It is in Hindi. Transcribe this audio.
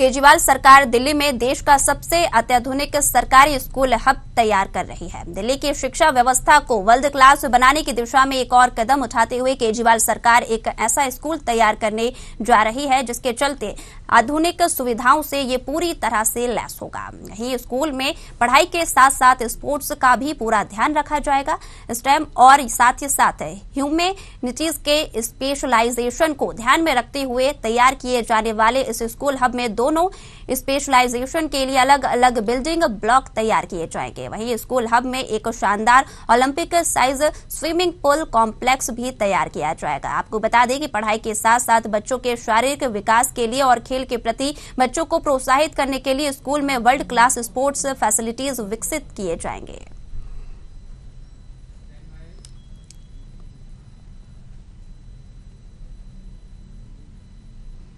केजरीवाल सरकार दिल्ली में देश का सबसे अत्याधुनिक सरकारी स्कूल हब तैयार कर रही है दिल्ली की शिक्षा व्यवस्था को वर्ल्ड क्लास बनाने की दिशा में एक और कदम उठाते हुए केजरीवाल सरकार एक ऐसा स्कूल तैयार करने जा रही है जिसके चलते आधुनिक सुविधाओं से ये पूरी तरह से लैस होगा यही स्कूल में पढ़ाई के साथ साथ स्पोर्ट्स का भी पूरा ध्यान रखा जाएगा स्टेम और साथ ही साथ ह्यूमेनिटीज के स्पेशलाइजेशन को ध्यान में रखते हुए तैयार किए जाने वाले इस स्कूल हब में दो दोनों स्पेशलाइजेशन के लिए अलग अलग बिल्डिंग ब्लॉक तैयार किए जाएंगे वहीं स्कूल हब में एक शानदार Olympic size swimming pool complex भी तैयार किया जाएगा आपको बता दें कि पढ़ाई के साथ साथ बच्चों के शारीरिक विकास के लिए और खेल के प्रति बच्चों को प्रोत्साहित करने के लिए स्कूल में वर्ल्ड क्लास स्पोर्ट्स फैसिलिटीज विकसित किए जाएंगे